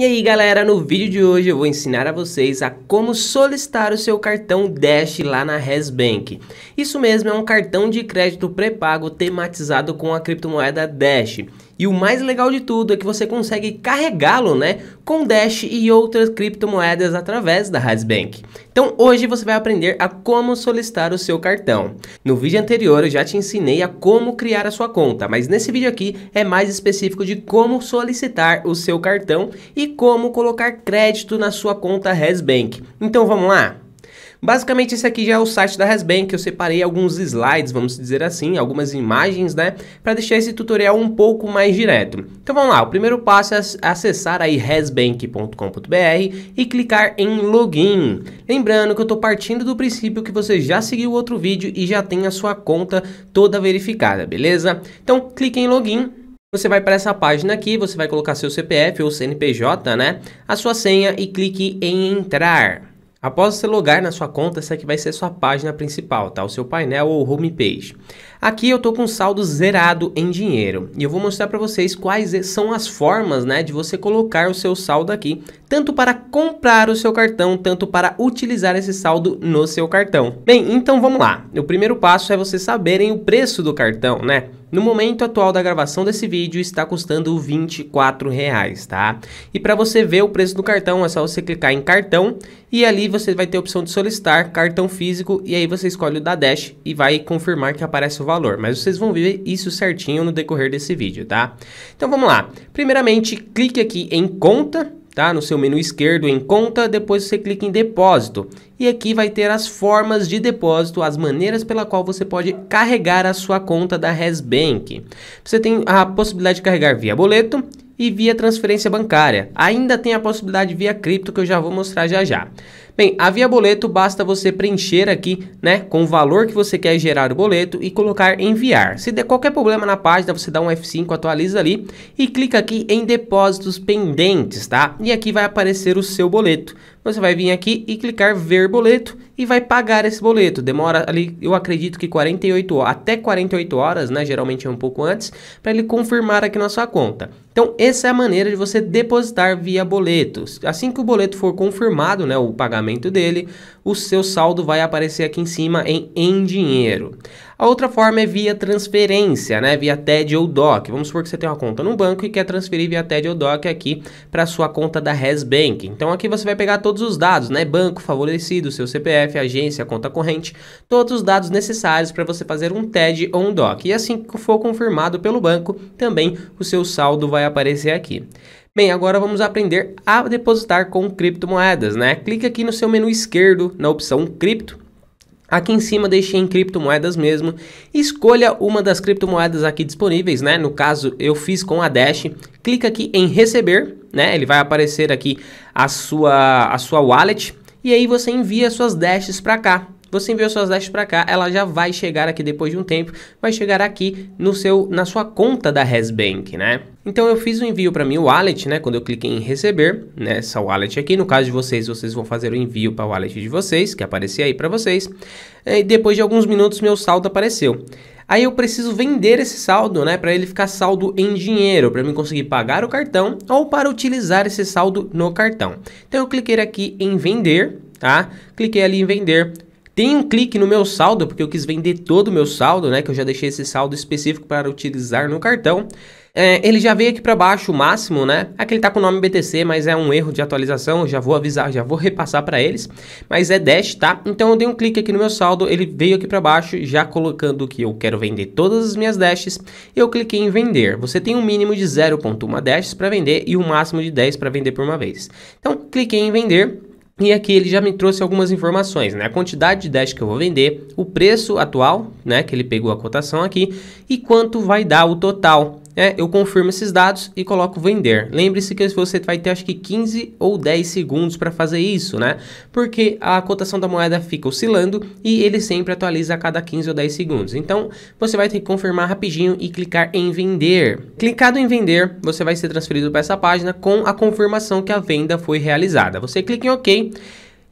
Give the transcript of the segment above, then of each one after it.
E aí galera, no vídeo de hoje eu vou ensinar a vocês a como solicitar o seu cartão Dash lá na Resbank. Isso mesmo, é um cartão de crédito pré-pago tematizado com a criptomoeda Dash. E o mais legal de tudo é que você consegue carregá-lo, né, com Dash e outras criptomoedas através da Hasbank. Então hoje você vai aprender a como solicitar o seu cartão. No vídeo anterior eu já te ensinei a como criar a sua conta, mas nesse vídeo aqui é mais específico de como solicitar o seu cartão e como colocar crédito na sua conta Hasbank. Então vamos lá? Basicamente esse aqui já é o site da Resbank, eu separei alguns slides, vamos dizer assim, algumas imagens, né, para deixar esse tutorial um pouco mais direto. Então vamos lá, o primeiro passo é acessar aí resbank.com.br e clicar em login. Lembrando que eu estou partindo do princípio que você já seguiu outro vídeo e já tem a sua conta toda verificada, beleza? Então clique em login você vai para essa página aqui, você vai colocar seu CPF ou CNPJ, né? A sua senha e clique em entrar. Após você logar na sua conta, essa aqui vai ser sua página principal, tá? O seu painel ou homepage. Aqui eu tô com saldo zerado em dinheiro e eu vou mostrar para vocês quais são as formas né, de você colocar o seu saldo aqui, tanto para comprar o seu cartão, tanto para utilizar esse saldo no seu cartão. Bem, então vamos lá. O primeiro passo é vocês saberem o preço do cartão, né? No momento atual da gravação desse vídeo está custando 24 reais, tá? E para você ver o preço do cartão é só você clicar em cartão e ali você vai ter a opção de solicitar cartão físico e aí você escolhe o da Dash e vai confirmar que aparece o valor, mas vocês vão ver isso certinho no decorrer desse vídeo, tá? Então vamos lá. Primeiramente, clique aqui em conta, tá? No seu menu esquerdo em conta, depois você clica em depósito. E aqui vai ter as formas de depósito, as maneiras pela qual você pode carregar a sua conta da Resbank. Você tem a possibilidade de carregar via boleto e via transferência bancária. Ainda tem a possibilidade via cripto que eu já vou mostrar já já. Bem, a Via Boleto basta você preencher aqui, né, com o valor que você quer gerar o boleto e colocar enviar. Se der qualquer problema na página, você dá um F5, atualiza ali e clica aqui em depósitos pendentes, tá? E aqui vai aparecer o seu boleto. Você vai vir aqui e clicar ver boleto e vai pagar esse boleto. Demora ali, eu acredito que 48 horas, até 48 horas, né, geralmente é um pouco antes, para ele confirmar aqui na sua conta. Então, essa é a maneira de você depositar via boletos. Assim que o boleto for confirmado, né, o pagamento pagamento dele, o seu saldo vai aparecer aqui em cima em em dinheiro. A outra forma é via transferência, né? Via TED ou DOC. Vamos supor que você tem uma conta no banco e quer transferir via TED ou DOC aqui para sua conta da Resbank. Então aqui você vai pegar todos os dados, né? Banco, favorecido, seu CPF, agência, conta corrente, todos os dados necessários para você fazer um TED ou um DOC. E assim que for confirmado pelo banco, também o seu saldo vai aparecer aqui. Bem, agora vamos aprender a depositar com criptomoedas, né? Clique aqui no seu menu esquerdo, na opção cripto. Aqui em cima deixei em criptomoedas mesmo. Escolha uma das criptomoedas aqui disponíveis, né? No caso, eu fiz com a Dash. Clica aqui em receber, né? Ele vai aparecer aqui a sua, a sua wallet. E aí você envia suas Dashs para cá, você enviou suas DASH para cá, ela já vai chegar aqui depois de um tempo, vai chegar aqui no seu, na sua conta da Resbank, né? Então eu fiz o um envio para minha wallet, né? Quando eu cliquei em receber, nessa né, wallet aqui, no caso de vocês, vocês vão fazer o envio para a wallet de vocês, que aparecia aí para vocês. E depois de alguns minutos meu saldo apareceu. Aí eu preciso vender esse saldo, né, para ele ficar saldo em dinheiro, para mim conseguir pagar o cartão ou para utilizar esse saldo no cartão. Então eu cliquei aqui em vender, tá? Cliquei ali em vender, tem um clique no meu saldo, porque eu quis vender todo o meu saldo, né? Que eu já deixei esse saldo específico para utilizar no cartão. É, ele já veio aqui para baixo o máximo, né? Aqui ele tá com o nome BTC, mas é um erro de atualização, eu já vou avisar, já vou repassar para eles, mas é Dash, tá? Então eu dei um clique aqui no meu saldo, ele veio aqui para baixo, já colocando que eu quero vender todas as minhas Dashes, eu cliquei em vender. Você tem um mínimo de 0.1 Dashes para vender e o um máximo de 10 para vender por uma vez. Então cliquei em vender, e aqui ele já me trouxe algumas informações, né? A quantidade de dash que eu vou vender, o preço atual, né? Que ele pegou a cotação aqui e quanto vai dar o total é, eu confirmo esses dados e coloco vender. Lembre-se que você vai ter acho que 15 ou 10 segundos para fazer isso, né? Porque a cotação da moeda fica oscilando e ele sempre atualiza a cada 15 ou 10 segundos. Então, você vai ter que confirmar rapidinho e clicar em vender. Clicado em vender, você vai ser transferido para essa página com a confirmação que a venda foi realizada. Você clica em OK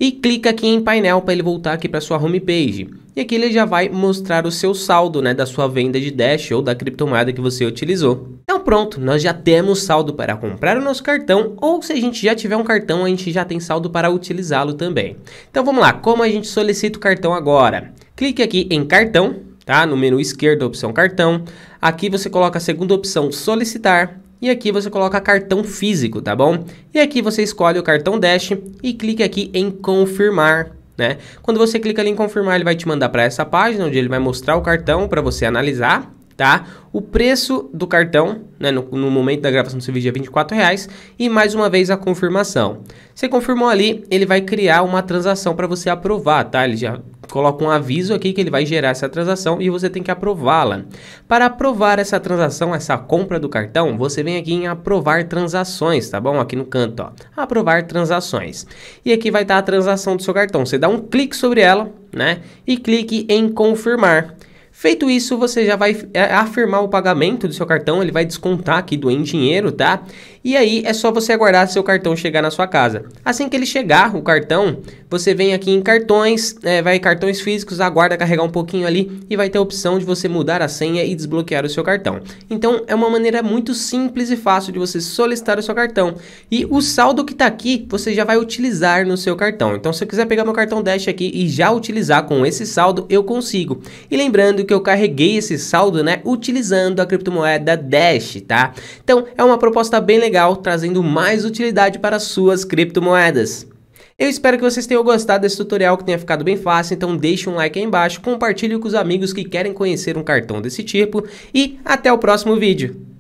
e clica aqui em painel para ele voltar aqui para sua home page. E aqui ele já vai mostrar o seu saldo né, da sua venda de Dash ou da criptomoeda que você utilizou. Então pronto, nós já temos saldo para comprar o nosso cartão ou se a gente já tiver um cartão, a gente já tem saldo para utilizá-lo também. Então vamos lá, como a gente solicita o cartão agora? Clique aqui em cartão, tá? No menu esquerdo, a opção cartão. Aqui você coloca a segunda opção solicitar e aqui você coloca cartão físico, tá bom? E aqui você escolhe o cartão Dash e clique aqui em confirmar né? Quando você clica ali em confirmar, ele vai te mandar para essa página onde ele vai mostrar o cartão para você analisar tá? O preço do cartão, né, no, no momento da gravação do seu vídeo é 24 reais e mais uma vez a confirmação. Você confirmou ali, ele vai criar uma transação para você aprovar, tá? Ele já coloca um aviso aqui que ele vai gerar essa transação e você tem que aprová-la. Para aprovar essa transação, essa compra do cartão, você vem aqui em aprovar transações, tá bom? Aqui no canto, ó, aprovar transações. E aqui vai estar tá a transação do seu cartão. Você dá um clique sobre ela, né? E clique em confirmar. Feito isso, você já vai é, afirmar o pagamento do seu cartão, ele vai descontar aqui do em dinheiro, tá? E aí é só você aguardar seu cartão chegar na sua casa. Assim que ele chegar, o cartão, você vem aqui em cartões, é, vai em cartões físicos, aguarda carregar um pouquinho ali e vai ter a opção de você mudar a senha e desbloquear o seu cartão. Então é uma maneira muito simples e fácil de você solicitar o seu cartão. E o saldo que tá aqui, você já vai utilizar no seu cartão. Então se eu quiser pegar meu cartão Dash aqui e já utilizar com esse saldo, eu consigo. E lembrando que eu carreguei esse saldo, né, utilizando a criptomoeda Dash, tá? Então, é uma proposta bem legal, trazendo mais utilidade para suas criptomoedas. Eu espero que vocês tenham gostado desse tutorial, que tenha ficado bem fácil, então deixe um like aí embaixo, compartilhe com os amigos que querem conhecer um cartão desse tipo e até o próximo vídeo.